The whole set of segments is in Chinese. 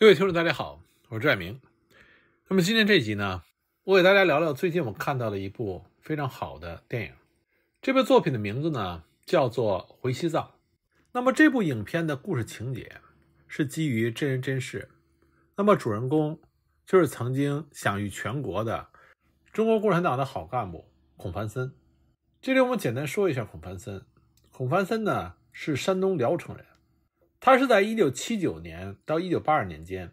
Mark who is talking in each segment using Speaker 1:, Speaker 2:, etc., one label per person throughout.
Speaker 1: 各位听众，大家好，我是朱明。那么今天这集呢，我给大家聊聊最近我看到的一部非常好的电影。这部作品的名字呢叫做《回西藏》。那么这部影片的故事情节是基于真人真事。那么主人公就是曾经享誉全国的中国共产党的好干部孔繁森。这里我们简单说一下孔繁森。孔繁森呢是山东聊城人。他是在一九七九年到一九八二年间，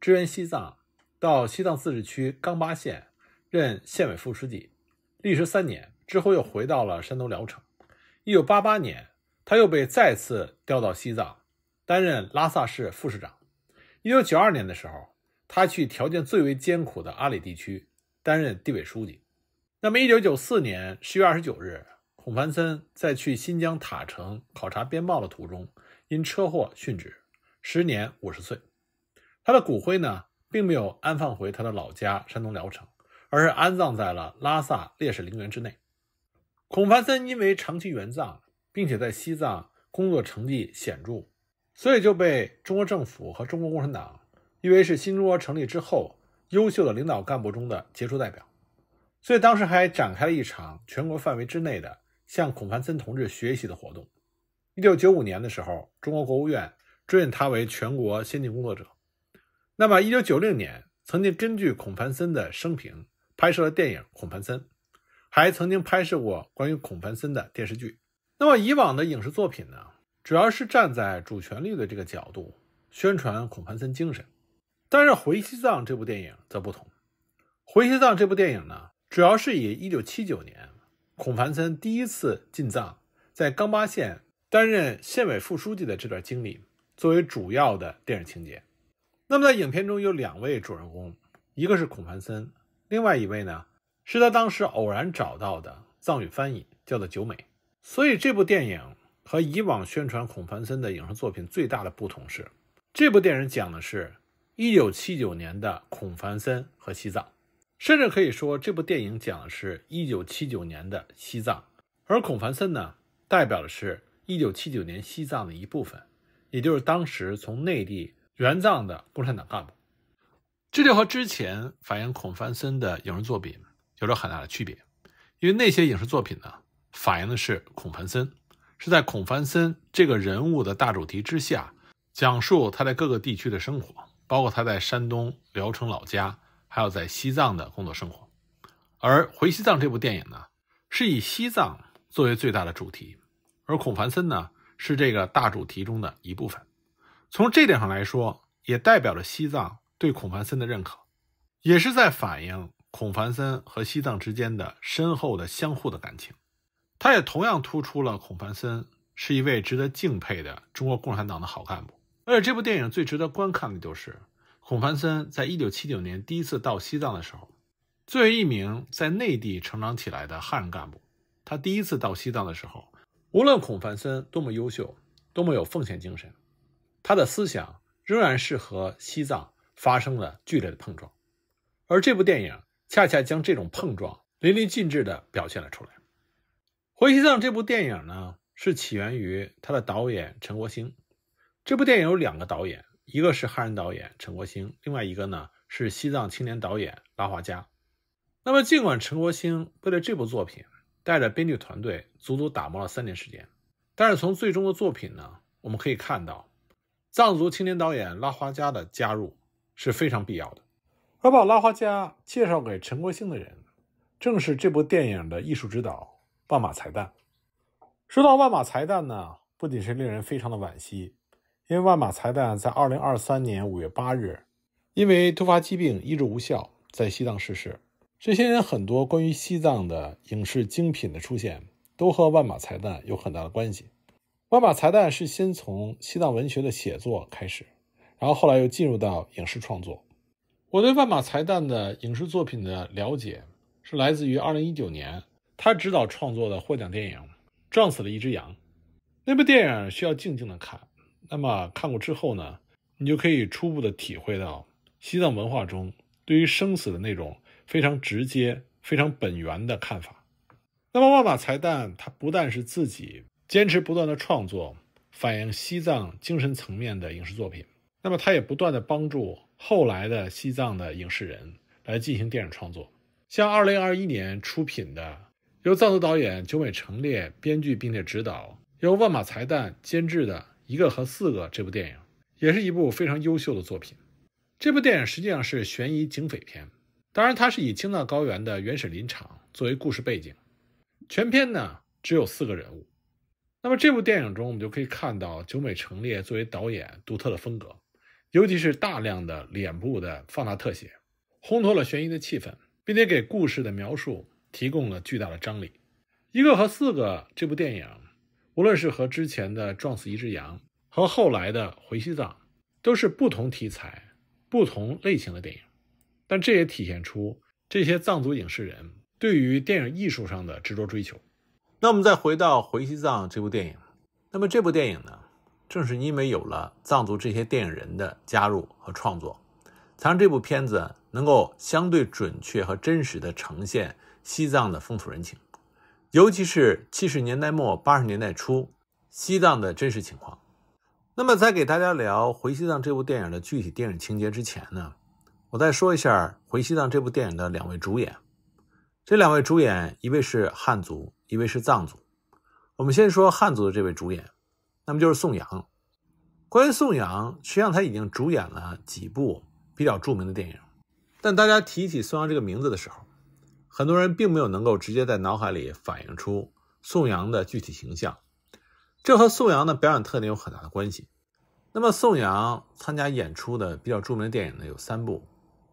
Speaker 1: 支援西藏，到西藏自治区刚巴县任县委副书记，历时三年。之后又回到了山东聊城。一九八八年，他又被再次调到西藏，担任拉萨市副市长。一九九二年的时候，他去条件最为艰苦的阿里地区担任地委书记。那么，一九九四年十月二十九日，孔繁森在去新疆塔城考察边贸的途中。因车祸殉职，时年五十岁。他的骨灰呢，并没有安放回他的老家山东聊城，而是安葬在了拉萨烈士陵园之内。孔繁森因为长期援藏，并且在西藏工作成绩显著，所以就被中国政府和中国共产党誉为是新中国成立之后优秀的领导干部中的杰出代表。所以当时还展开了一场全国范围之内的向孔繁森同志学习的活动。一九九五年的时候，中国国务院追认他为全国先进工作者。那么，一九九六年曾经根据孔繁森的生平拍摄了电影《孔繁森》，还曾经拍摄过关于孔繁森的电视剧。那么，以往的影视作品呢，主要是站在主旋律的这个角度宣传孔繁森精神。但是，《回西藏》这部电影则不同，《回西藏》这部电影呢，主要是以一九七九年孔繁森第一次进藏，在刚巴县。担任县委副书记的这段经历作为主要的电影情节。那么在影片中有两位主人公，一个是孔繁森，另外一位呢是他当时偶然找到的藏语翻译，叫做九美。所以这部电影和以往宣传孔繁森的影视作品最大的不同是，这部电影讲的是一九七九年的孔繁森和西藏，甚至可以说这部电影讲的是一九七九年的西藏，而孔繁森呢代表的是。一九七九年，西藏的一部分，也就是当时从内地援藏的共产党干部，这就和之前反映孔繁森的影视作品有着很大的区别。因为那些影视作品呢，反映的是孔繁森，是在孔繁森这个人物的大主题之下，讲述他在各个地区的生活，包括他在山东聊城老家，还有在西藏的工作生活。而《回西藏》这部电影呢，是以西藏作为最大的主题。而孔繁森呢，是这个大主题中的一部分。从这点上来说，也代表了西藏对孔繁森的认可，也是在反映孔繁森和西藏之间的深厚的相互的感情。他也同样突出了孔繁森是一位值得敬佩的中国共产党的好干部。而且，这部电影最值得观看的就是孔繁森在一九七九年第一次到西藏的时候，作为一名在内地成长起来的汉人干部，他第一次到西藏的时候。无论孔繁森多么优秀，多么有奉献精神，他的思想仍然是和西藏发生了剧烈的碰撞，而这部电影恰恰将这种碰撞淋漓尽致地表现了出来。《回西藏》这部电影呢，是起源于他的导演陈国兴。这部电影有两个导演，一个是汉人导演陈国兴，另外一个呢是西藏青年导演拉华加。那么尽管陈国兴为了这部作品。带着编剧团队足足打磨了三年时间，但是从最终的作品呢，我们可以看到藏族青年导演拉华加的加入是非常必要的。而把拉华加介绍给陈国兴的人，正是这部电影的艺术指导万马才旦。说到万马才旦呢，不仅是令人非常的惋惜，因为万马才旦在二零二三年五月八日，因为突发疾病医治无效，在西藏逝世。这些年，很多关于西藏的影视精品的出现，都和万马财旦有很大的关系。万马财旦是先从西藏文学的写作开始，然后后来又进入到影视创作。我对万马财旦的影视作品的了解，是来自于二零一九年他指导创作的获奖电影《撞死了一只羊》。那部电影需要静静的看，那么看过之后呢，你就可以初步的体会到西藏文化中对于生死的那种。非常直接、非常本源的看法。那么，万马才旦他不但是自己坚持不断的创作，反映西藏精神层面的影视作品，那么他也不断的帮助后来的西藏的影视人来进行电影创作。像二零二一年出品的，由藏族导演九美成烈编剧并且指导，由万马才旦监制的《一个和四个》这部电影，也是一部非常优秀的作品。这部电影实际上是悬疑警匪片。当然，它是以青藏高原的原始林场作为故事背景。全片呢只有四个人物。那么，这部电影中我们就可以看到久美成列作为导演独特的风格，尤其是大量的脸部的放大特写，烘托了悬疑的气氛，并且给故事的描述提供了巨大的张力。一个和四个这部电影，无论是和之前的《撞死一只羊》和后来的《回西藏》，都是不同题材、不同类型的电影。但这也体现出这些藏族影视人对于电影艺术上的执着追求。那我们再回到《回西藏》这部电影，那么这部电影呢，正是因为有了藏族这些电影人的加入和创作，才让这部片子能够相对准确和真实的呈现西藏的风土人情，尤其是七十年代末八十年代初西藏的真实情况。那么，在给大家聊《回西藏》这部电影的具体电影情节之前呢？我再说一下《回西藏》这部电影的两位主演，这两位主演，一位是汉族，一位是藏族。我们先说汉族的这位主演，那么就是宋阳。关于宋阳，实际上他已经主演了几部比较著名的电影，但大家提起宋阳这个名字的时候，很多人并没有能够直接在脑海里反映出宋阳的具体形象，这和宋阳的表演特点有很大的关系。那么宋阳参加演出的比较著名的电影呢，有三部。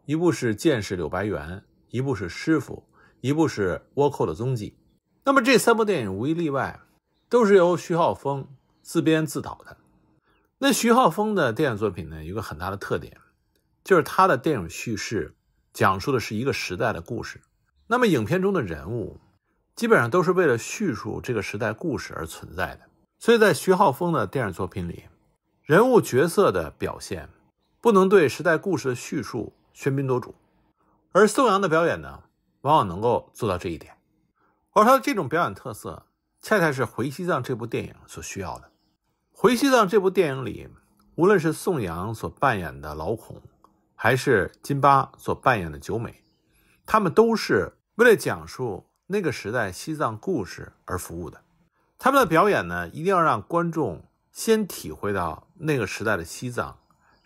Speaker 1: 一部是《剑士柳白猿》，一部是《师傅》，一部是倭寇的踪迹。那么这三部电影无一例外都是由徐浩峰自编自导的。那徐浩峰的电影作品呢，有一个很大的特点，就是他的电影叙事讲述的是一个时代的故事。那么影片中的人物基本上都是为了叙述这个时代故事而存在的。所以在徐浩峰的电影作品里，人物角色的表现不能对时代故事的叙述。喧宾夺主，而宋阳的表演呢，往往能够做到这一点。而他的这种表演特色，恰恰是《回西藏》这部电影所需要的。《回西藏》这部电影里，无论是宋阳所扮演的老孔，还是金巴所扮演的九美，他们都是为了讲述那个时代西藏故事而服务的。他们的表演呢，一定要让观众先体会到那个时代的西藏。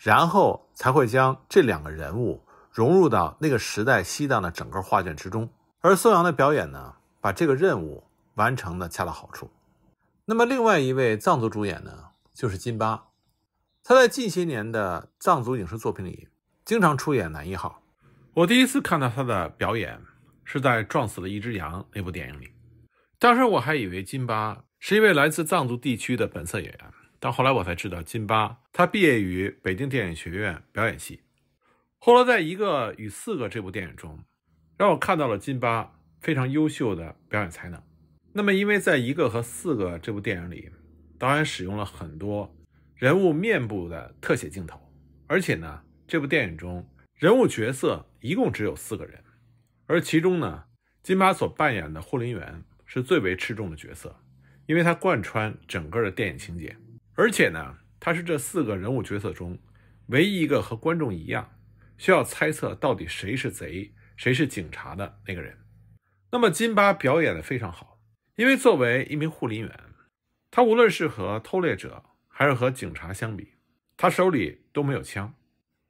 Speaker 1: 然后才会将这两个人物融入到那个时代西藏的整个画卷之中。而宋阳的表演呢，把这个任务完成的恰到好处。那么，另外一位藏族主演呢，就是金巴，他在近些年的藏族影视作品里经常出演男一号。我第一次看到他的表演是在《撞死了一只羊》那部电影里，当时我还以为金巴是一位来自藏族地区的本色演员。但后来我才知道，金巴他毕业于北京电影学院表演系。后来，在一个与四个这部电影中，让我看到了金巴非常优秀的表演才能。那么，因为在一个和四个这部电影里，导演使用了很多人物面部的特写镜头，而且呢，这部电影中人物角色一共只有四个人，而其中呢，金巴所扮演的护林员是最为吃重的角色，因为他贯穿整个的电影情节。而且呢，他是这四个人物角色中，唯一一个和观众一样，需要猜测到底谁是贼、谁是警察的那个人。那么金巴表演的非常好，因为作为一名护林员，他无论是和偷猎者还是和警察相比，他手里都没有枪。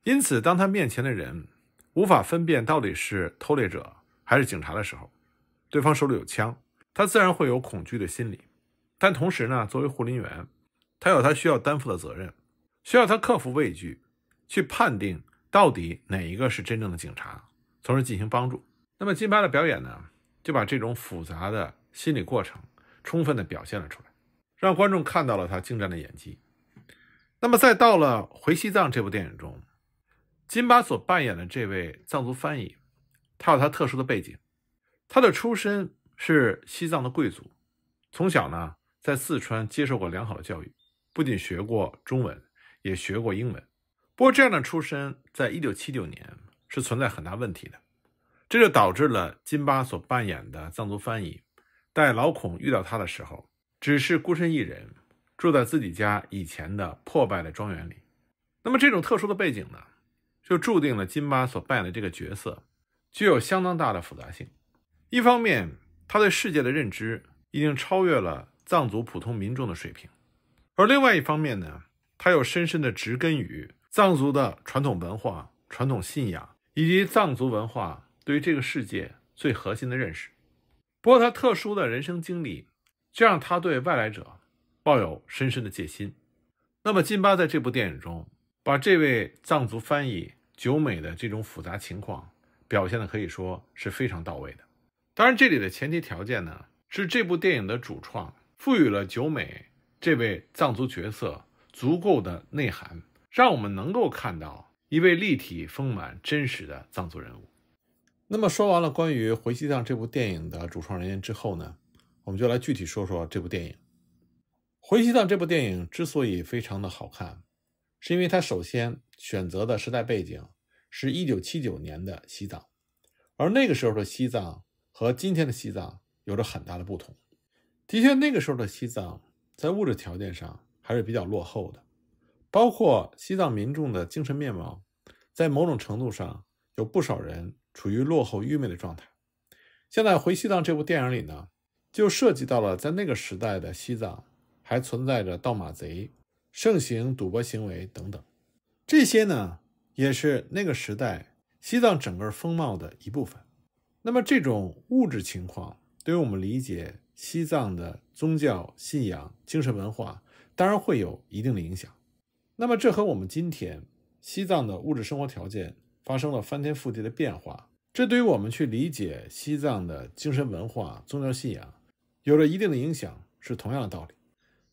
Speaker 1: 因此，当他面前的人无法分辨到底是偷猎者还是警察的时候，对方手里有枪，他自然会有恐惧的心理。但同时呢，作为护林员。他有他需要担负的责任，需要他克服畏惧，去判定到底哪一个是真正的警察，从而进行帮助。那么金巴的表演呢，就把这种复杂的心理过程充分地表现了出来，让观众看到了他精湛的演技。那么在到了《回西藏》这部电影中，金巴所扮演的这位藏族翻译，他有他特殊的背景，他的出身是西藏的贵族，从小呢在四川接受过良好的教育。不仅学过中文，也学过英文。不过，这样的出身，在一九七九年是存在很大问题的。这就导致了金巴所扮演的藏族翻译，在老孔遇到他的时候，只是孤身一人，住在自己家以前的破败的庄园里。那么，这种特殊的背景呢，就注定了金巴所扮演的这个角色，具有相当大的复杂性。一方面，他对世界的认知已经超越了藏族普通民众的水平。而另外一方面呢，它又深深的植根于藏族的传统文化、传统信仰以及藏族文化对于这个世界最核心的认识。不过，他特殊的人生经历，却让他对外来者抱有深深的戒心。那么，金巴在这部电影中，把这位藏族翻译久美的这种复杂情况表现的可以说是非常到位的。当然，这里的前提条件呢，是这部电影的主创赋予了久美。这位藏族角色足够的内涵，让我们能够看到一位立体、丰满、真实的藏族人物。那么，说完了关于《回西藏》这部电影的主创人员之后呢，我们就来具体说说这部电影。《回西藏》这部电影之所以非常的好看，是因为它首先选择的时代背景是一九七九年的西藏，而那个时候的西藏和今天的西藏有着很大的不同。的确，那个时候的西藏。在物质条件上还是比较落后的，包括西藏民众的精神面貌，在某种程度上有不少人处于落后愚昧的状态。现在《回西藏》这部电影里呢，就涉及到了在那个时代的西藏还存在着盗马贼、盛行赌博行为等等，这些呢也是那个时代西藏整个风貌的一部分。那么这种物质情况对于我们理解。西藏的宗教信仰、精神文化当然会有一定的影响。那么，这和我们今天西藏的物质生活条件发生了翻天覆地的变化，这对于我们去理解西藏的精神文化、宗教信仰有了一定的影响，是同样的道理。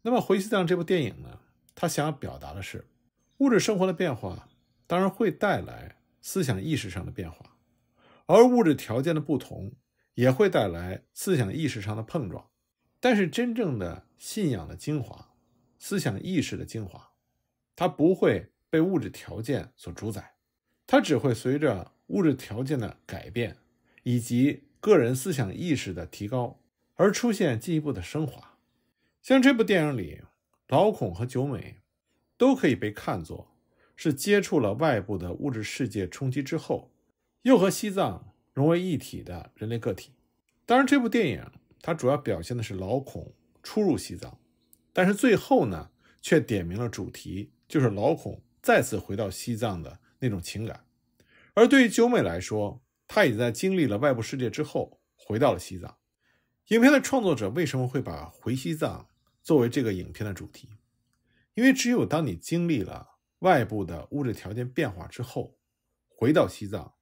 Speaker 1: 那么，《回西藏》这部电影呢，它想要表达的是，物质生活的变化当然会带来思想意识上的变化，而物质条件的不同。也会带来思想意识上的碰撞，但是真正的信仰的精华，思想意识的精华，它不会被物质条件所主宰，它只会随着物质条件的改变以及个人思想意识的提高而出现进一步的升华。像这部电影里，老孔和九美，都可以被看作是接触了外部的物质世界冲击之后，又和西藏。融为一体的人类个体。当然，这部电影它主要表现的是老孔初入西藏，但是最后呢，却点明了主题，就是老孔再次回到西藏的那种情感。而对于九美来说，他也在经历了外部世界之后回到了西藏。影片的创作者为什么会把回西藏作为这个影片的主题？因为只有当你经历了外部的物质条件变化之后，回到西藏。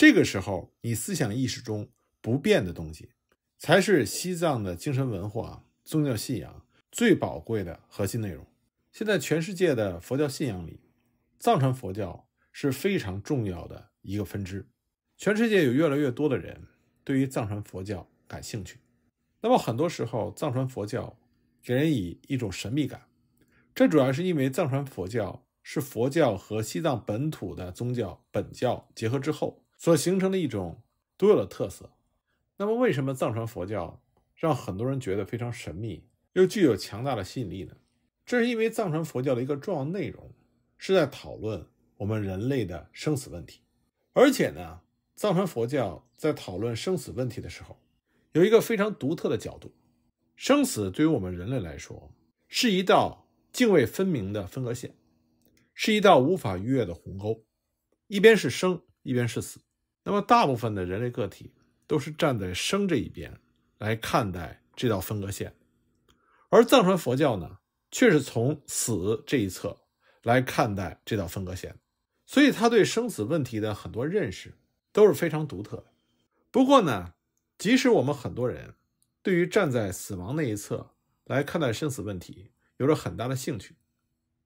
Speaker 1: 这个时候，你思想意识中不变的东西，才是西藏的精神文化、宗教信仰最宝贵的核心内容。现在，全世界的佛教信仰里，藏传佛教是非常重要的一个分支。全世界有越来越多的人对于藏传佛教感兴趣。那么，很多时候，藏传佛教给人以一种神秘感，这主要是因为藏传佛教是佛教和西藏本土的宗教本教结合之后。所形成的一种独有的特色。那么，为什么藏传佛教让很多人觉得非常神秘，又具有强大的吸引力呢？这是因为藏传佛教的一个重要内容是在讨论我们人类的生死问题。而且呢，藏传佛教在讨论生死问题的时候，有一个非常独特的角度：生死对于我们人类来说是一道泾渭分明的分隔线，是一道无法逾越的鸿沟，一边是生，一边是死。那么，大部分的人类个体都是站在生这一边来看待这道分割线，而藏传佛教呢，却是从死这一侧来看待这道分割线。所以，他对生死问题的很多认识都是非常独特的。不过呢，即使我们很多人对于站在死亡那一侧来看待生死问题有着很大的兴趣，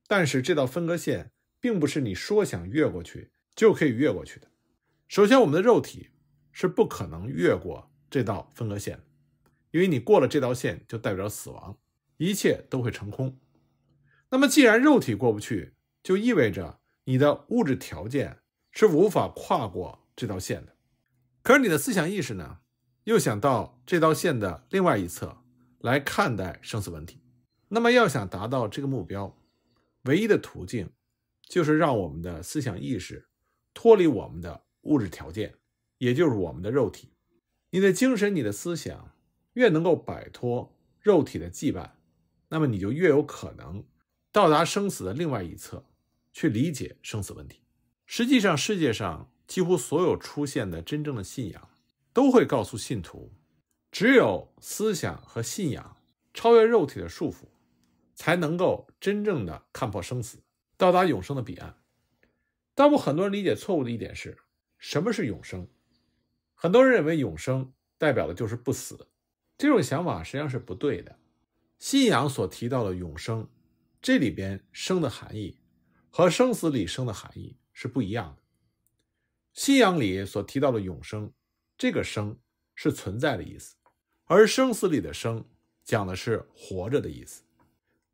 Speaker 1: 但是这道分割线并不是你说想越过去就可以越过去的。首先，我们的肉体是不可能越过这道分割线，因为你过了这道线就代表死亡，一切都会成空。那么，既然肉体过不去，就意味着你的物质条件是无法跨过这道线的。可是，你的思想意识呢？又想到这道线的另外一侧来看待生死问题。那么，要想达到这个目标，唯一的途径就是让我们的思想意识脱离我们的。物质条件，也就是我们的肉体。你的精神、你的思想越能够摆脱肉体的羁绊，那么你就越有可能到达生死的另外一侧，去理解生死问题。实际上，世界上几乎所有出现的真正的信仰，都会告诉信徒：只有思想和信仰超越肉体的束缚，才能够真正的看破生死，到达永生的彼岸。但我很多人理解错误的一点是。什么是永生？很多人认为永生代表的就是不死，这种想法实际上是不对的。信仰所提到的永生，这里边“生”的含义和生死里“生”的含义是不一样的。信仰里所提到的永生，这个“生”是存在的意思，而生死里的“生”讲的是活着的意思。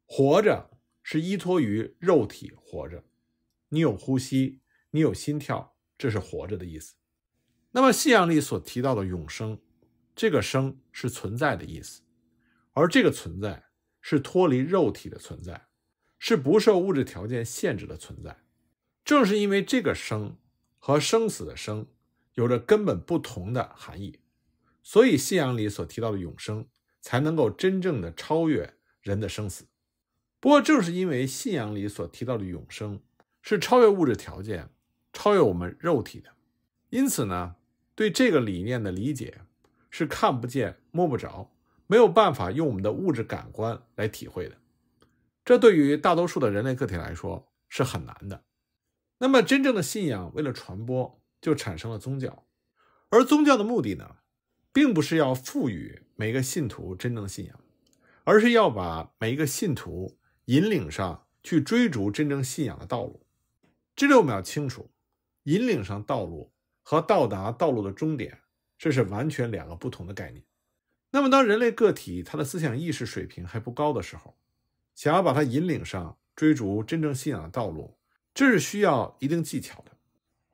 Speaker 1: 活着是依托于肉体活着，你有呼吸，你有心跳。这是活着的意思。那么信仰里所提到的永生，这个生是存在的意思，而这个存在是脱离肉体的存在，是不受物质条件限制的存在。正是因为这个生和生死的生有着根本不同的含义，所以信仰里所提到的永生才能够真正的超越人的生死。不过，正是因为信仰里所提到的永生是超越物质条件。超越我们肉体的，因此呢，对这个理念的理解是看不见、摸不着，没有办法用我们的物质感官来体会的。这对于大多数的人类个体来说是很难的。那么，真正的信仰为了传播，就产生了宗教。而宗教的目的呢，并不是要赋予每个信徒真正信仰，而是要把每一个信徒引领上去追逐真正信仰的道路。这里我们要清楚。引领上道路和到达道路的终点，这是完全两个不同的概念。那么，当人类个体他的思想意识水平还不高的时候，想要把他引领上追逐真正信仰的道路，这是需要一定技巧的。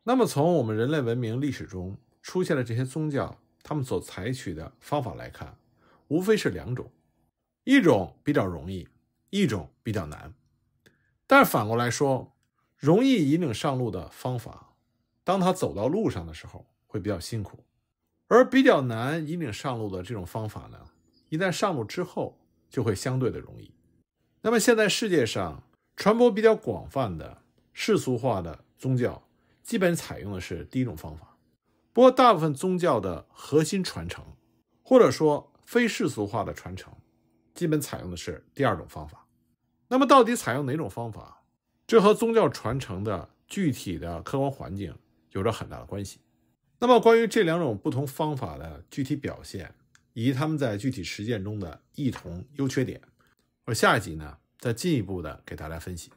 Speaker 1: 那么，从我们人类文明历史中出现的这些宗教，他们所采取的方法来看，无非是两种：一种比较容易，一种比较难。但反过来说，容易引领上路的方法。当他走到路上的时候，会比较辛苦，而比较难引领上路的这种方法呢，一旦上路之后就会相对的容易。那么现在世界上传播比较广泛的世俗化的宗教，基本采用的是第一种方法。不过大部分宗教的核心传承，或者说非世俗化的传承，基本采用的是第二种方法。那么到底采用哪种方法？这和宗教传承的具体的客观环境。有着很大的关系。那么，关于这两种不同方法的具体表现，以及他们在具体实践中的异同优缺点，我下一集呢再进一步的给大家分析。